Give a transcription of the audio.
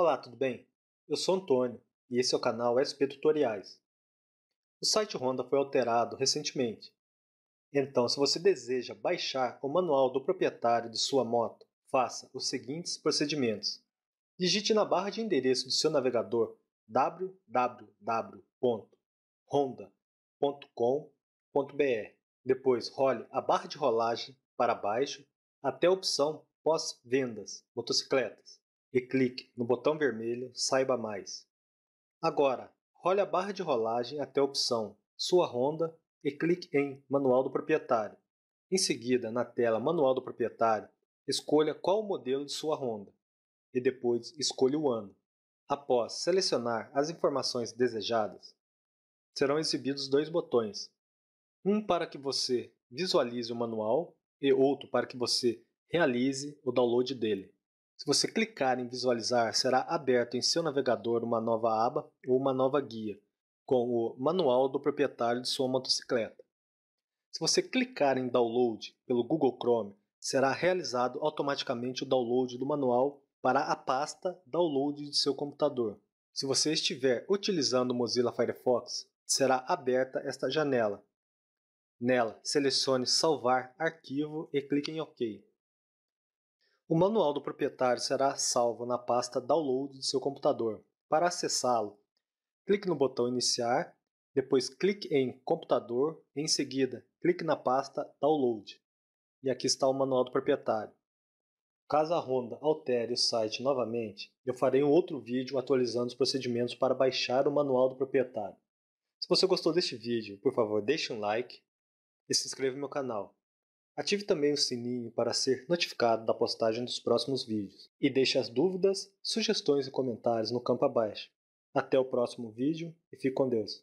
Olá, tudo bem? Eu sou Antônio e esse é o canal SP Tutoriais. O site Honda foi alterado recentemente. Então, se você deseja baixar o manual do proprietário de sua moto, faça os seguintes procedimentos. Digite na barra de endereço do seu navegador www.honda.com.br. Depois, role a barra de rolagem para baixo até a opção Pós-vendas, motocicletas e clique no botão vermelho Saiba Mais. Agora, role a barra de rolagem até a opção Sua Ronda e clique em Manual do Proprietário. Em seguida, na tela Manual do Proprietário, escolha qual o modelo de sua ronda e depois escolha o ano. Após selecionar as informações desejadas, serão exibidos dois botões, um para que você visualize o manual e outro para que você realize o download dele. Se você clicar em visualizar, será aberto em seu navegador uma nova aba ou uma nova guia com o manual do proprietário de sua motocicleta. Se você clicar em download pelo Google Chrome, será realizado automaticamente o download do manual para a pasta download de seu computador. Se você estiver utilizando o Mozilla Firefox, será aberta esta janela. Nela, selecione salvar arquivo e clique em OK. O manual do proprietário será salvo na pasta Download do seu computador. Para acessá-lo, clique no botão Iniciar, depois clique em Computador, em seguida, clique na pasta Download. E aqui está o manual do proprietário. Caso a Honda altere o site novamente, eu farei um outro vídeo atualizando os procedimentos para baixar o manual do proprietário. Se você gostou deste vídeo, por favor, deixe um like e se inscreva no meu canal. Ative também o sininho para ser notificado da postagem dos próximos vídeos e deixe as dúvidas, sugestões e comentários no campo abaixo. Até o próximo vídeo e fique com Deus!